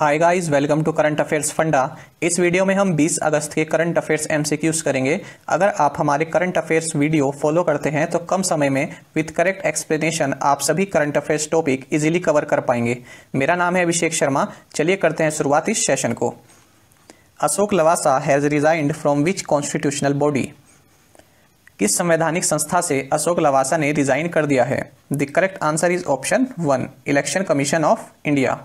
Hi guys welcome to current affairs फंडा इस video में हम 20 अगस्त के करंट अफेयर्स एमसीक्यूज करेंगे अगर आप हमारे करंट अफेयर्स वीडियो फॉलो करते हैं तो कम समय में विद करेक्ट एक्सप्लेनेशन आप सभी current affairs topic easily cover कर पाएंगे मेरा नाम है अभिषेक शर्मा चलिए करते हैं शुरुआत इस सेशन को Ashok Lavasa has resigned from which constitutional body किस संवैधानिक संस्था से अशोक लवासा ने रिजाइन कर दिया है the correct answer is option one election commission of India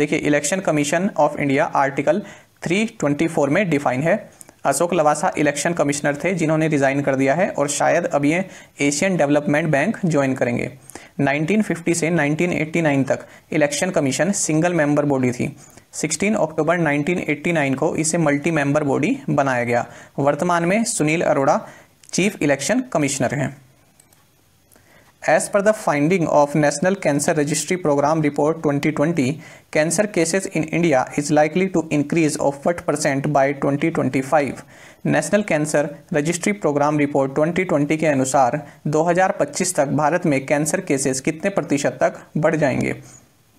देखिए election commission of India article 324 में डिफाइन है अशोक लवासा इलेक्शन कमिश्नर थे जिन्होंने रिज़ाइन कर दिया है और शायद अब ये एशियन डेवलपमेंट बैंक ज्वाइन करेंगे 1950 से 1989 तक election commission single member body थी 16 अक्टूबर 1989 को इसे मल्टी मेंबर बॉडी बनाया गया वर्तमान में Sunil Arora chief election commissioner हैं as per the finding of national cancer registry programme report 2020 cancer cases in India is likely to increase of what percent by twenty twenty five national cancer registry programme report twenty twenty के अनुसार दो हज़ार पच्चीस तक भारत में cancer cases कितने प्रतिशत तक बढ़ जाएंगे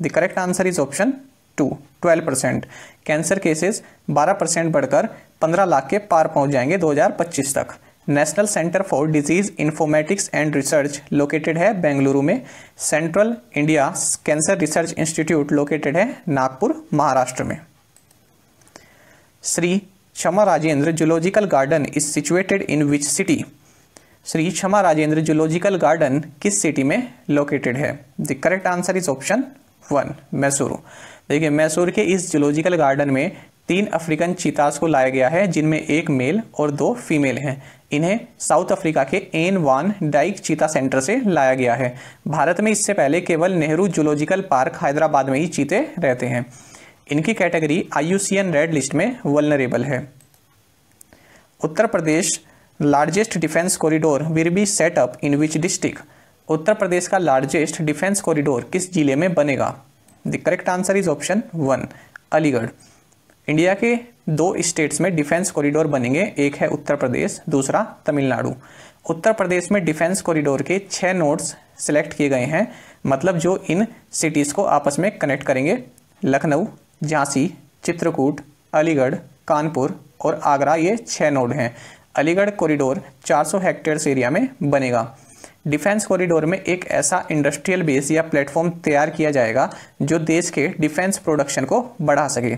the correct answer is option two twelve percent cancer cases बारह परसेंट बढ़कर पंद्रह लाख के पार पहुंच जाएंगे दो हजार पच्चीस तक national centre for disease informatics and research located है बेंगलुरु में central India cancer research institute located है नागपुर महाराष्ट्र में Shri Kshama Rajendra zoological garden is situated in which city Shri Kshama Rajendra zoological garden किस सिटी में लोकेटेड है the correct answer is option one Mysore देखिए मैसूर के इस जूलॉजिकल गार्डन में तीन अफ्रीकन चीतास को लाया गया है जिनमें एक मेल और दो फीमेल हैं इन्हें साउथ अफ्रीका के एन वन डाइक चीता सेंटर से लाया गया है भारत में इससे पहले केवल नेहरू जूलॉजिकल पार्क हैदराबाद में ही चीते रहते हैं इनकी कैटेगरी आई रेड लिस्ट में वलनरेबल है Uttar Pradesh largest defence corridor will be set up in which district Uttar Pradesh का लार्जेस्ट डिफेंस कॉरिडोर किस जिले में बनेगा the correct answer is option one Aligarh India के दो स्टेट्स में डिफेंस कॉरिडोर बनेंगे एक है उत्तर प्रदेश दूसरा तमिलनाडु उत्तर प्रदेश में डिफेंस कॉरिडोर के छः नोड्स सेलेक्ट किए गए हैं मतलब जो इन सिटीज़ को आपस में कनेक्ट करेंगे लखनऊ झांसी चित्रकूट अलीगढ़ कानपुर और आगरा ये छः नोड हैं अलीगढ़ कॉरिडोर 400 हेक्टेयर एरिया में बनेगा डिफेंस कॉरिडोर में एक ऐसा इंडस्ट्रियल बेस या प्लेटफॉर्म तैयार किया जाएगा जो देश के डिफेंस प्रोडक्शन को बढ़ा सके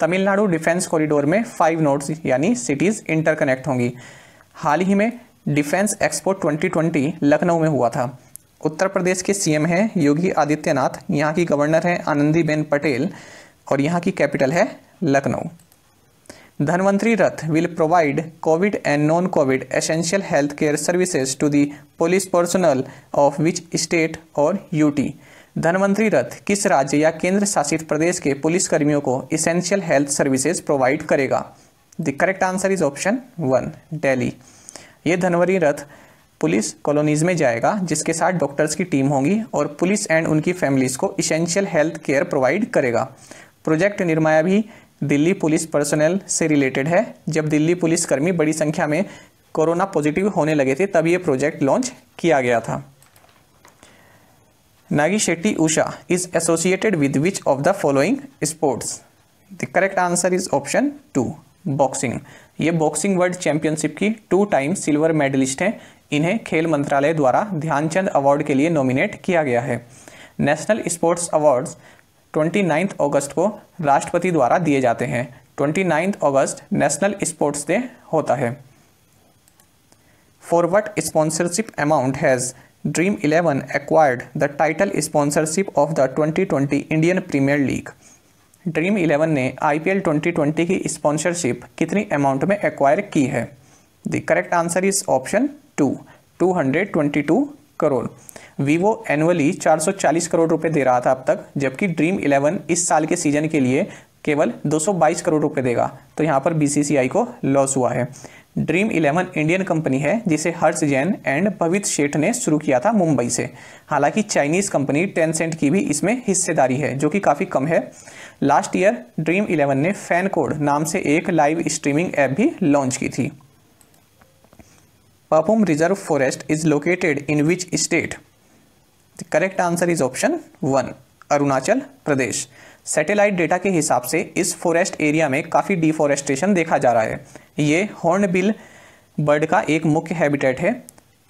तमिलनाडु डिफेंस कॉरिडोर में फाइव नोड्स यानी सिटीज़ इंटरकनेक्ट होंगी हाल ही में डिफेंस एक्सपो 2020 लखनऊ में हुआ था उत्तर प्रदेश के सीएम हैं योगी आदित्यनाथ यहाँ की गवर्नर हैं आनंदीबेन पटेल और यहाँ की कैपिटल है Lucknow Dhanvantari Rath will provide covid and non covid essential health care services to the police personnel of which state और यूटी धनवंतरी रथ किस राज्य या केंद्र शासित प्रदेश के पुलिस कर्मियों को इसेंशियल हेल्थ सर्विसेज प्रोवाइड करेगा the correct answer is option one Delhi ये धनवरी रथ पुलिस कॉलोनीज में जाएगा जिसके साथ डॉक्टर्स की टीम होगी और पुलिस एंड उनकी फैमिलीज़ को इसेंशियल हेल्थ केयर प्रोवाइड करेगा प्रोजेक्ट निर्माया भी दिल्ली पुलिस पर्सनल से रिलेटेड है जब दिल्ली पुलिस कर्मी बड़ी संख्या में कोरोना पॉजिटिव होने लगे थे तब ये प्रोजेक्ट लॉन्च किया गया था Nagi Shetty Usha is associated with which of the following sports the correct answer is option two boxing ये बॉक्सिंग वर्ल्ड चैंपियनशिप की टू टाइम सिल्वर मेडलिस्ट हैं इन्हें खेल मंत्रालय द्वारा ध्यानचंद अवार्ड के लिए नॉमिनेट किया गया है नेशनल स्पोर्ट्स अवार्ड्स ट्वेंटी अगस्त को राष्ट्रपति द्वारा दिए जाते हैं ट्वेंटी अगस्त नेशनल स्पोर्ट्स डे होता है for what sponsorship amount has Dream acquired acquired the title sponsorship of the 2020 Indian Premier League. Dream eleven ने ट्वेंटी 2020 की स्पॉन्सरशिप कितनी अमाउंट में एक्वायर की है the correct answer is option two 222 crore Vivo annually 440 crore रुपए दे रहा था अब तक जबकि ड्रीम इलेवन इस साल के सीजन के लिए केवल 222 करोड़ रुपए देगा तो यहाँ पर आई को लॉस हुआ है ड्रीम इलेवन इंडियन कंपनी है जिसे हर्ष जैन एंड भवित शेठ ने शुरू किया था मुंबई से हालांकि चाइनीज़ कंपनी टेंसेंट की भी इसमें हिस्सेदारी है जो कि काफ़ी कम है लास्ट ईयर ड्रीम इलेवन ने फैन कोड नाम से एक लाइव स्ट्रीमिंग ऐप भी लॉन्च की थी Papum reserve forest is located in which state the correct answer is option one Arunachal Pradesh satellite data के हिसाब से इस फॉरेस्ट एरिया में काफ़ी डिफॉरेस्टेशन देखा जा रहा है ये हॉर्नबिल बर्ड का एक मुख्य हैबिटेट है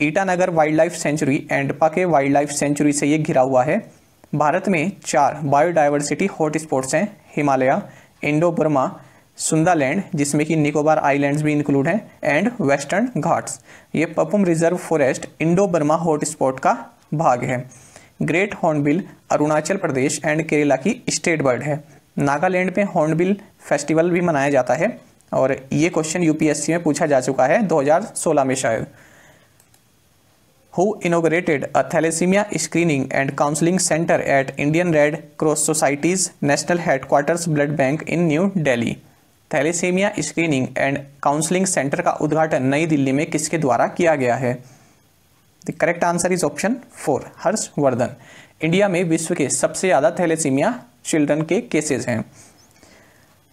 ईटानगर वाइल्ड लाइफ सेंचुरी एंडपा के वाइल्ड लाइफ सेंचुरी से ये घिरा हुआ है भारत में चार बायोडाइवर्सिटी हॉटस्पॉट्स हैं हिमालय इंडो बर्मा सुंदरलैंड जिसमें कि निकोबार आइलैंड्स भी इंक्लूड हैं एंड वेस्टर्न घाट्स ये Papum reserve forest Indo Burma hotspot का भाग है great hornbill Arunachal Pradesh and Kerala की स्टेट बर्ड है नागालैंड में हॉर्नबिल फेस्टिवल भी मनाया जाता है और ये क्वेश्चन यूपीएससी में पूछा जा चुका है 2016 में शायद who inaugurated a thalassaemia screening and counselling centre at Indian Red Cross societies national headquarters blood bank in New Delhi thalassaemia screening and counselling centre का उद्घाटन नई दिल्ली में किसके द्वारा किया गया है the correct answer is option four Harsh Vardhan India में विश्व के सबसे ज़्यादा थैलेसीमिया चिल्ड्रन के केसेस हैं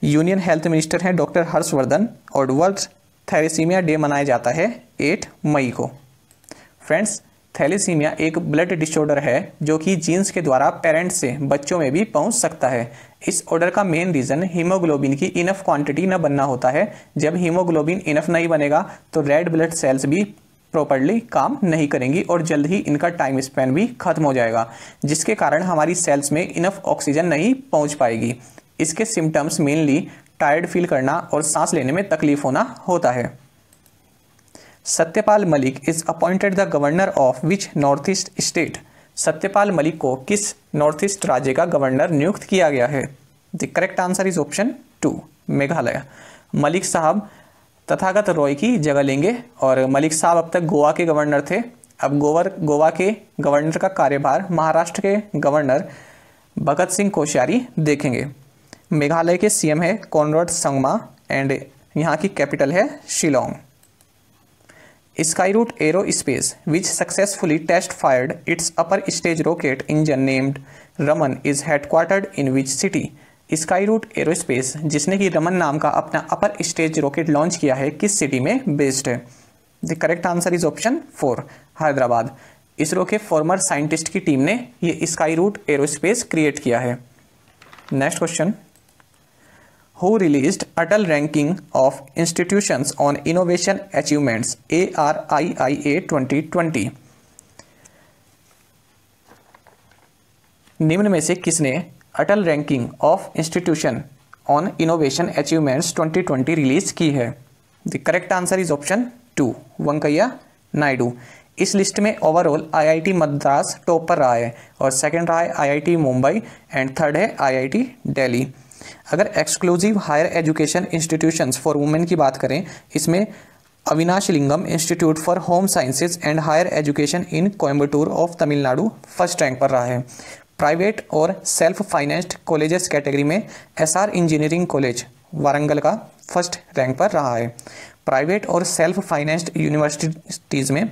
यूनियन हेल्थ मिनिस्टर हैं डॉक्टर हर्षवर्धन और वर्ल्ड थैलेसीमिया डे मनाया जाता है 8 मई को फ्रेंड्स थैलेसीमिया एक ब्लड डिसऑर्डर है जो कि जीन्स के द्वारा पेरेंट्स से बच्चों में भी पहुंच सकता है इस ऑर्डर का मेन रीज़न हीमोग्लोबिन की इनफ क्वांटिटी न बनना होता है जब हीमोग्लोबिन इनफ नहीं बनेगा तो रेड ब्लड सेल्स भी प्रॉपरली काम नहीं करेंगी और जल्द ही इनका टाइम स्पेन भी खत्म हो जाएगा जिसके कारण हमारी सेल्स में इनफ ऑक्सीजन नहीं पहुंच पाएगी इसके सिम्टम्स मेनली टायर्ड फील करना और सांस लेने में तकलीफ होना होता है Satyapal Malik is appointed the governor of which north east state Satyapal Malik को किस नॉर्थ ईस्ट राज्य का गवर्नर नियुक्त किया गया है the correct answer is option two Meghalaya Malik साहब तथागत रॉय की जगह लेंगे और मलिक साहब अब तक गोवा के गवर्नर थे अब गोवर गोवा के गवर्नर का कार्यभार महाराष्ट्र के गवर्नर भगत सिंह कोश्यारी देखेंगे मेघालय के सीएम है कॉनराड संगमा एंड यहाँ की कैपिटल है Shillong Sky which successfully test fired its upper stage rocket engine named Raman is Raman, in which city Skyroot Aerospace जिसने कि रमन नाम का अपना अपर स्टेज रॉकेट लॉन्च किया है किस सिटी में बेस्ड है the correct answer is option four Hyderabad ISRO के फॉर्मर साइंटिस्ट की टीम ने ये स्काई रूट स्पेस क्रिएट किया है next question who released innovation Ranking of Institutions on Innovation Achievements ARIIA 2020 निम्न में से किसने Atal ranking of institution on innovation achievements 2020 release की है the correct answer is option two Venkaiah Naidu इस लिस्ट में ओवरऑल आईआईटी मद्रास टॉप पर रहा है और सेकंड रहा है आईआईटी मुंबई एंड थर्ड है आईआईटी दिल्ली अगर exclusive higher education institutions for women की बात करें इसमें Avinashilingam institute for home sciences and higher education in Coimbatore of Tamil Nadu first rank पर रहा है प्राइवेट और सेल्फ फाइनेंस्ड कॉलेजेस कैटेगरी में एसआर इंजीनियरिंग कॉलेज वारंगल का फर्स्ट रैंक पर रहा है प्राइवेट और सेल्फ फाइनेंस्ड यूनिवर्सिटीज़ में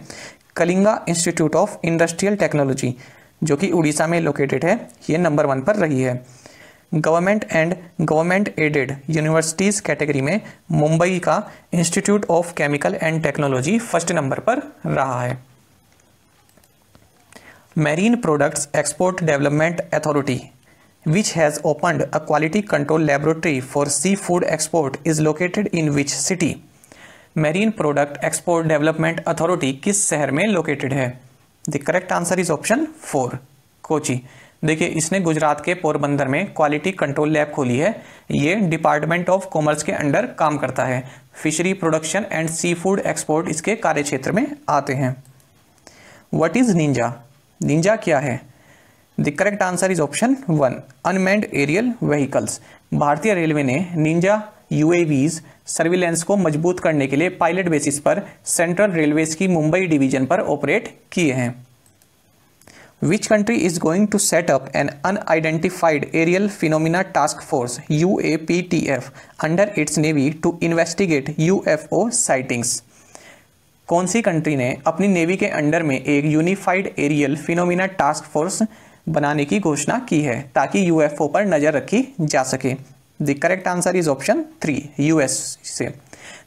Kalinga institute of industrial technology जो कि उड़ीसा में लोकेटेड है ये नंबर वन पर रही है government and government aided universities category में मुंबई का institute of chemical and technology first number पर रहा है marine products export development authority which has opened a quality control laboratory for seafood export is located in which city marine product export development authority किस शहर में located है the correct answer is option four Kochi देखिए इसने गुजरात के पोरबंदर में quality control lab खोली है ये डिपार्टमेंट ऑफ कॉमर्स के अंडर काम करता है fishery production and seafood export इसके कार्य क्षेत्र में आते हैं वट इज़ निंजा निंजा क्या है the correct answer is option one unmanned aerial vehicles भारतीय रेलवे ने निंजा यू सर्विलेंस को मजबूत करने के लिए पायलट बेसिस पर सेंट्रल रेलवेज की मुंबई डिवीजन पर ऑपरेट किए हैं which country is going to set up an unidentified aerial phenomena task force UAPTF under its navy to investigate UFO sightings कौन सी कंट्री ने अपनी नेवी के अंडर में एक unified aerial phenomena task force बनाने की घोषणा की है ताकि यूएफओ पर नज़र रखी जा सके the correct answer is option three US से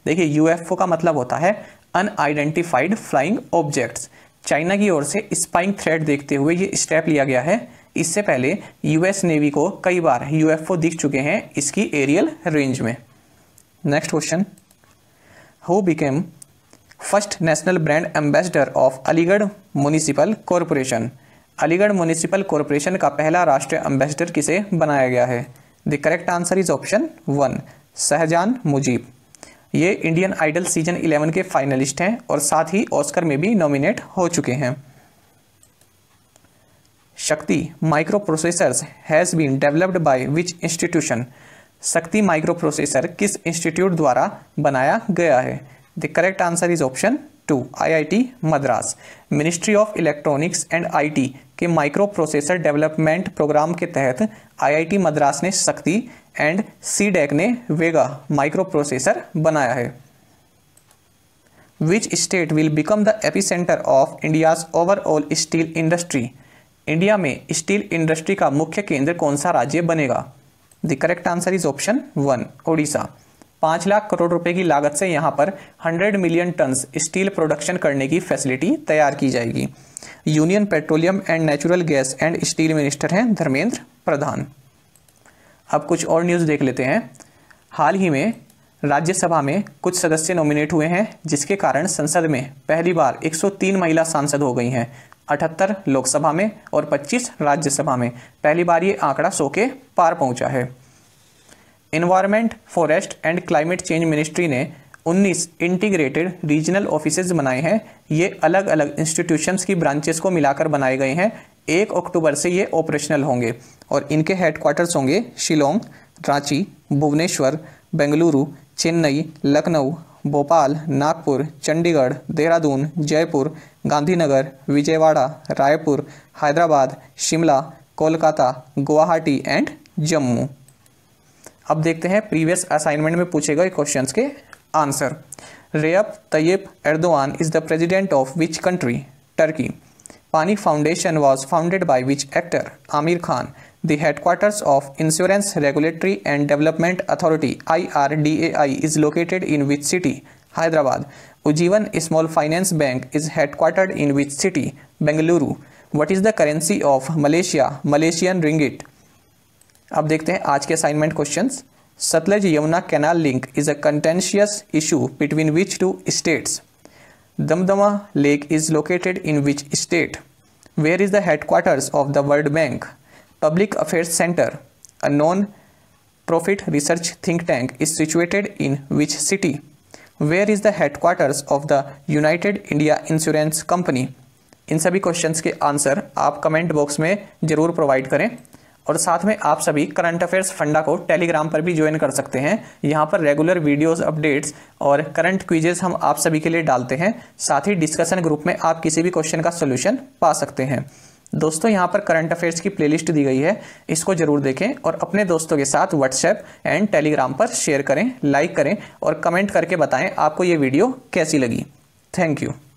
देखिए यूएफओ का मतलब होता है अनआइडेंटिफाइड फ्लाइंग ऑब्जेक्ट्स चाइना की ओर से स्पाइंग थ्रेड देखते हुए ये स्टेप लिया गया है इससे पहले यूएस नेवी को कई बार यूएफओ दिख चुके हैं इसकी एरियल रेंज में next question who became first national brand ambassador of Aligarh municipal corporation Aligarh municipal corporation का पहला राष्ट्रीय एम्बेसडर किसे बनाया गया है the correct answer is option one Shahjan Mujeeb ये इंडियन आइडल सीजन 11 के फाइनलिस्ट हैं और साथ ही ऑस्कर में भी नॉमिनेट हो चुके हैं Shakti microprocessor has been developed by which institution Shakti microprocessor किस इंस्टीट्यूट द्वारा बनाया गया है the correct answer is option two IIT Madras ministry of electronics and IT के माइक्रो प्रोसेसर डेवलपमेंट प्रोग्राम के तहत आईआईटी मद्रास ने शक्ति एंड सी डेक e ने वेगा माइक्रो प्रोसेसर बनाया है which state will become the centre of India's overall steel industry India में steel industry का मुख्य केंद्र कौन सा राज्य बनेगा the correct answer is option one Odisha पाँच लाख करोड़ रुपए की लागत से यहाँ पर 100 मिलियन टन स्टील प्रोडक्शन करने की फैसिलिटी तैयार की जाएगी union petroleum and natural gas and steel minister हैं धर्मेंद्र प्रधान अब कुछ और न्यूज़ देख लेते हैं हाल ही में राज्यसभा में कुछ सदस्य नॉमिनेट हुए हैं जिसके कारण संसद में पहली बार 103 महिला सांसद हो गई हैं अठहत्तर लोकसभा में और 25 राज्यसभा में पहली बार ये आंकड़ा सो के पार पहुंचा है environment forest and climate change ministry ने 19 इंटीग्रेटेड रीजनल ऑफिसेज बनाए हैं ये अलग अलग इंस्टीट्यूशंस की ब्रांचेस को मिलाकर बनाए गए हैं एक अक्टूबर से ये ऑपरेशनल होंगे और इनके हेडक्वार्टर्स होंगे शिलोंग रांची भुवनेश्वर बेंगलुरु चेन्नई लखनऊ भोपाल नागपुर चंडीगढ़ देहरादून जयपुर गांधीनगर विजयवाड़ा रायपुर हैदराबाद शिमला कोलकाता गुवाहाटी एंड जम्मू अब देखते हैं प्रीवियस असाइनमेंट में पूछे गए क्वेश्चंस के answer Recep Tayyip Erdogan is the president of which country Turkey Paani foundation was founded by which actor Aamir Khan the headquarters of insurance regulatory and development authority I R D A I is located in which city Hyderabad Ujjivan small finance bank is headquartered in which city Bengaluru what is the currency of Malaysia Malaysian ringgit अब देखते हैं आज के assignment question Sutlej Yamuna canal link is a contentious issue between which two states Damdama Lake is located in which state? Where is the headquarters of the World Bank? Public Affairs Center, a non-profit research think tank, is situated in which city? Where is the headquarters of the United India Insurance Company? इन सभी questions के answer आप comment box में ज़रूर provide करें और साथ में आप सभी करंट अफेयर्स फंडा को टेलीग्राम पर भी ज्वाइन कर सकते हैं यहाँ पर रेगुलर वीडियोस अपडेट्स और करंट क्विजेस हम आप सभी के लिए डालते हैं साथ ही डिस्कशन ग्रुप में आप किसी भी क्वेश्चन का सोल्यूशन पा सकते हैं दोस्तों यहाँ पर करंट अफेयर्स की प्लेलिस्ट दी गई है इसको जरूर देखें और अपने दोस्तों के साथ व्हाट्सएप एंड टेलीग्राम पर शेयर करें लाइक करें और कमेंट करके बताएं आपको ये वीडियो कैसी लगी थैंक यू